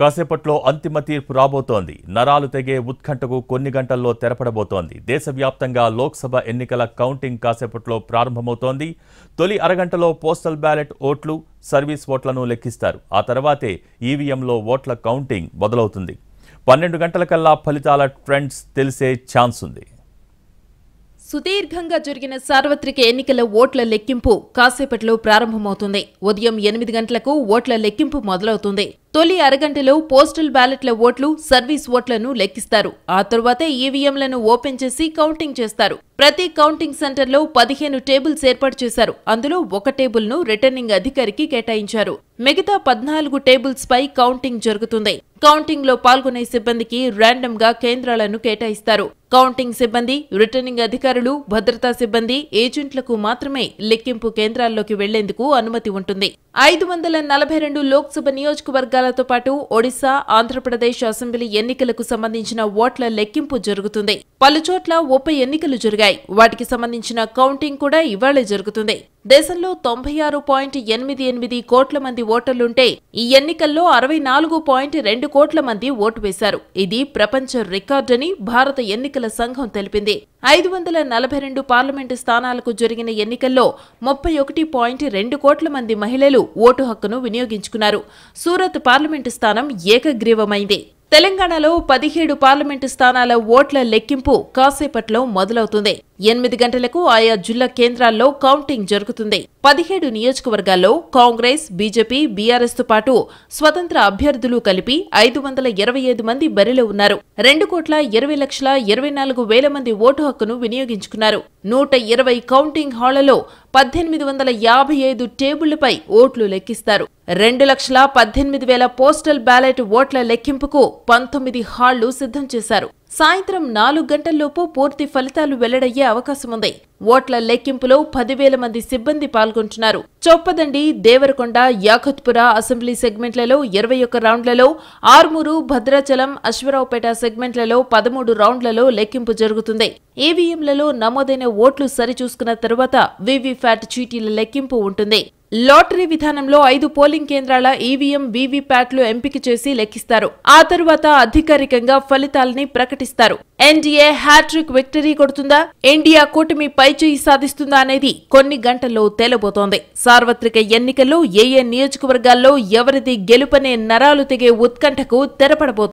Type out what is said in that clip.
కాసేపట్లో అంతిమ తీర్పు రాబోతోంది నరాలు తెగే ఉత్కంఠకు కొన్ని గంటల్లో తెరపడబోతోంది దేశవ్యాప్తంగా లోక్సభ ఎన్నికల కౌంటింగ్ కాసేపట్లో ప్రారంభమవుతోంది తొలి అరగంటలో పోస్టల్ బ్యాలెట్ ఓట్లు సర్వీస్ ఓట్లను లెక్కిస్తారు ఆ తర్వాతే ఈవీఎంలో ఓట్ల కౌంటింగ్ మొదలవుతుంది పన్నెండు గంటలకల్లా ఫలితాల ట్రెండ్స్ తెలిసే ఛాన్స్ ఉంది సుదీర్ఘంగా జరిగిన సార్వత్రిక ఎన్నికల ఓట్ల లెక్కింపు కాసేపట్లో ప్రారంభమవుతుంది ఉదయం ఎనిమిది గంటలకు ఓట్ల లెక్కింపు మొదలవుతుంది తొలి అరగంటలో పోస్టల్ బ్యాలెట్ల ఓట్లు సర్వీస్ ఓట్లను లెక్కిస్తారు ఆ తర్వాత ఈవీఎంలను ఓపెన్ చేసి కౌంటింగ్ చేస్తారు ప్రతి కౌంటింగ్ సెంటర్లో పదిహేను టేబుల్స్ ఏర్పాటు చేశారు అందులో ఒక టేబుల్ను రిటర్నింగ్ అధికారికి కేటాయించారు మిగతా పద్నాలుగు టేబుల్స్ పై కౌంటింగ్ జరుగుతుంది కౌంటింగ్లో పాల్గొనే సిబ్బందికి ర్యాండమ్ గా కేంద్రాలను కేటాయిస్తారు కౌంటింగ్ సిబ్బంది రిటర్నింగ్ అధికారులు భద్రతా సిబ్బంది ఏజెంట్లకు మాత్రమే లెక్కింపు కేంద్రాల్లోకి వెళ్లేందుకు అనుమతి ఉంటుంది ఐదు వందల నలభై రెండు లోక్సభ నియోజకవర్గాలతో పాటు ఒడిశా ఆంధ్రప్రదేశ్ అసెంబ్లీ ఎన్నికలకు సంబంధించిన ఓట్ల లెక్కింపు జరుగుతుంది పలుచోట్ల ఉప ఎన్నికలు జరిగాయి వాటికి సంబంధించిన కౌంటింగ్ కూడా ఇవాళే జరుగుతుంది దేశంలో తొంభై ఆరు పాయింట్ ఎనిమిది ఎనిమిది కోట్ల మంది ఓటర్లుంటే ఈ ఎన్నికల్లో అరవై నాలుగు పాయింట్ రెండు కోట్ల మంది ఓటు వేశారు ఇది ప్రపంచ రికార్డని భారత ఎన్నికల సంఘం తెలిపింది ఐదు వందల నలభై రెండు పార్లమెంటు స్థానాలకు జరిగిన ఎన్నికల్లో ముప్పై ఒకటి పాయింట్ రెండు కోట్ల మంది మహిళలు ఓటు హక్కును వినియోగించుకున్నారు సూరత్ పార్లమెంటు స్థానం ఏకగ్రీవమైంది తెలంగాణలో పదిహేడు పార్లమెంటు స్థానాల ఓట్ల లెక్కింపు కాసేపట్లో మొదలవుతుంది ఎనిమిది గంటలకు ఆయా జిల్లా కేంద్రాల్లో కౌంటింగ్ జరుగుతుంది పదిహేడు నియోజకవర్గాల్లో కాంగ్రెస్ బీజేపీ బీఆర్ఎస్ తో పాటు స్వతంత్ర అభ్యర్థులు కలిపి ఐదు వందల ఇరవై ఐదు మంది బరిలో ఉన్నారు రెండు కోట్ల ఇరవై లక్షల ఇరవై నాలుగు వేల మంది ఓటు హక్కును వినియోగించుకున్నారు నూట ఇరవై కౌంటింగ్ హాళ్లలో పద్దెనిమిది వందల యాభై ఐదు టేబుళ్లపై ఓట్లు లెక్కిస్తారు రెండు లక్షల పద్దెనిమిది వేల పోస్టల్ బ్యాలెట్ ఓట్ల లెక్కింపుకు పంతొమ్మిది హాళ్లు సిద్ధం చేశారు సాయంత్రం నాలుగు గంటల్లోపు పూర్తి ఫలితాలు వెల్లడయ్యే అవకాశముంది ఓట్ల లెక్కింపులో పదివేల మంది సిబ్బంది పాల్గొంటున్నారు చొప్పదండి దేవరకొండ యాఖత్పుర అసెంబ్లీ సెగ్మెంట్లలో ఇరవై ఒక్క రౌండ్లలో ఆర్మూరు భద్రాచలం అశ్వరావుపేట సెగ్మెంట్లలో పదమూడు రౌండ్లలో లెక్కింపు జరుగుతుంది ఈవీఎంలలో నమోదైన ఓట్లు సరిచూసుకున్న తర్వాత వీవీప్యాట్ చీటీల లెక్కింపు ఉంటుంది లాటరీ విధానంలో ఐదు పోలింగ్ కేంద్రాల ఈవీఎం వీవీప్యాట్లు ఎంపిక చేసి లెక్కిస్తారు ఆ తరువాత అధికారికంగా ఫలితాలని ప్రకటిస్తారు ఎన్డీఏ హ్యాట్రిక్ విక్టరీ కొడుతుందా ఇండియా కూటమి పైచేయి సాధిస్తుందా అనేది కొన్ని గంటల్లో తేలబోతోంది సార్వత్రిక ఎన్నికల్లో ఏ ఏ నియోజకవర్గాల్లో ఎవరిది గెలుపనే నరాలు తెగే ఉత్కంఠకు తెరపడబోతుంది